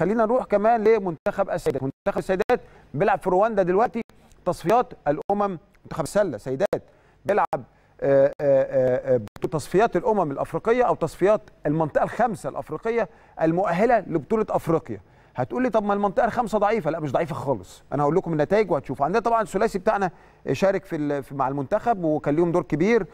خلينا نروح كمان لمنتخب السيدات منتخب السيدات بيلعب في رواندا دلوقتي تصفيات الامم منتخب السله سيدات بيلعب آه، آه، آه، تصفيات الامم الافريقيه او تصفيات المنطقه الخامسه الافريقيه المؤهله لبطوله افريقيا هتقول لي طب ما المنطقه الخامسه ضعيفه لا مش ضعيفه خالص انا هقول لكم النتائج وهتشوفوا عندنا طبعا الثلاثي بتاعنا شارك في مع المنتخب وكان ليهم دور كبير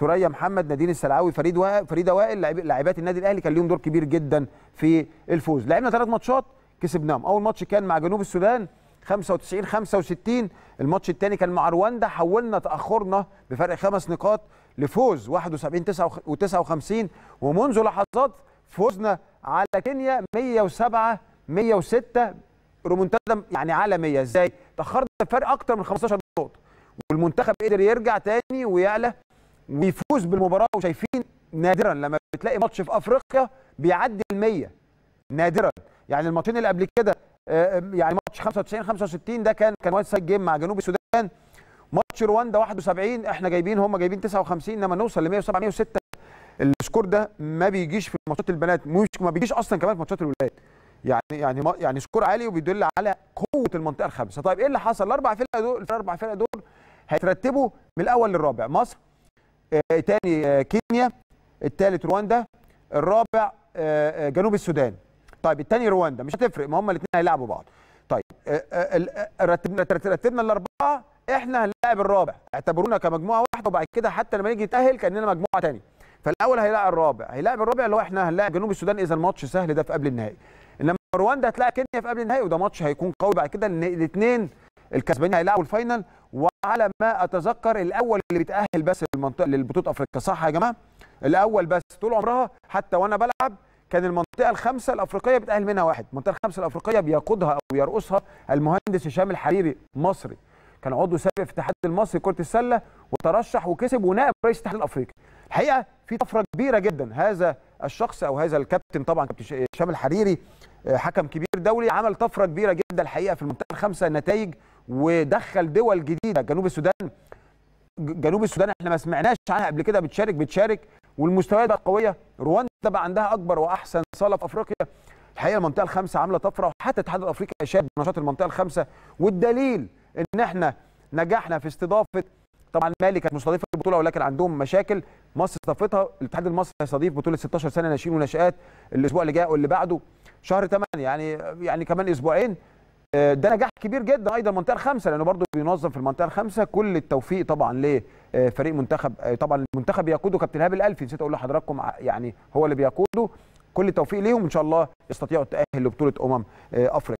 ثريا محمد نادين السلعاوي فريد وائل فريده وائل لاعبات النادي الاهلي كان ليهم دور كبير جدا في الفوز لعبنا ثلاث ماتشات كسبناهم اول ماتش كان مع جنوب السودان 95 65 الماتش الثاني كان مع رواندا حولنا تاخرنا بفرق خمس نقاط لفوز 71 59 ومنذ لحظات فوزنا على كينيا 107 106 رومنتادا يعني عالميه ازاي تاخرنا بفرق اكثر من 15 نقطه والمنتخب قدر يرجع تاني ويعلى ويفوز بالمباراه وشايفين نادرا لما بتلاقي ماتش في افريقيا بيعدي ال 100 نادرا يعني الماتشين اللي قبل كده آه، آه، يعني ماتش 95 65 ده كان كان وايت سايد جيم مع جنوب السودان ماتش رواندا 71 احنا جايبين هم جايبين 59 لما نوصل ل 107 106 السكور ده ما بيجيش في ماتشات البنات مش ما بيجيش اصلا كمان في ماتشات الولاد يعني يعني يعني سكور عالي وبيدل على قوه المنطقه الخامسه طيب ايه اللي حصل الاربع فرق دول الاربع فرق دول هيترتبوا من الاول للرابع مصر آه، تاني آه، كينيا الثالث رواندا الرابع آه، جنوب السودان طيب الثاني رواندا مش هتفرق ما هم الاثنين هيلعبوا بعض طيب رتبنا رتبنا الاربعه احنا هنلاعب الرابع اعتبرونا كمجموعه واحده وبعد كده حتى لما نيجي نتاهل كاننا مجموعه ثانيه فالاول هيلاعب الرابع هيلاعب الرابع اللي هو احنا هنلاعب جنوب السودان اذا الماتش سهل ده في قبل النهائي انما رواندا هتلاعب كينيا في قبل النهائي وده ماتش هيكون قوي بعد كده الاثنين الكسبانين هيلعبوا الفاينل وعلى ما اتذكر الاول اللي بيتاهل بس للمنطقه للبطوله افريقيا صح يا جماعه الاول بس طول عمرها حتى وانا بلعب كان المنطقه الخامسه الافريقيه بيتاهل منها واحد المنطقه الخامسه الافريقيه بيقودها او يرؤسها المهندس هشام الحريري مصري كان عضو سابق في الاتحاد المصري كره السله وترشح وكسب ونائب رئيس الاتحاد الافريقي الحقيقه في طفره كبيره جدا هذا الشخص او هذا الكابتن طبعا كابتن هشام الحريري حكم كبير دولي عمل طفره كبيره جدا الحقيقه في المنطقه الخامسه نتائج ودخل دول جديده جنوب السودان جنوب السودان احنا ما سمعناش عنها قبل كده بتشارك بتشارك والمستويات بقت قويه رواندا بقى عندها اكبر واحسن صاله في افريقيا الحقيقه المنطقه الخامسه عامله طفره وحتى الاتحاد الافريقي اشاد بنشاط المنطقه الخامسه والدليل ان احنا نجحنا في استضافه طبعا مالي كانت مستضيفه البطوله ولكن عندهم مشاكل مصر استضافتها الاتحاد المصري هيستضيف بطوله 16 سنه ناشئين وناشئات الاسبوع اللي جاي واللي بعده شهر 8 يعني يعني كمان اسبوعين آه، ده نجاح كبير جدا ايضا المنطقه الخامسه لانه برضه بينظم في المنطقه الخامسه كل التوفيق طبعا لفريق آه، منتخب آه، طبعا المنتخب بيقوده كابتن هاب الالفي نسيت اقول لحضراتكم يعني هو اللي بيقوده كل التوفيق ليهم ان شاء الله يستطيعوا التاهل لبطوله امم افريقيا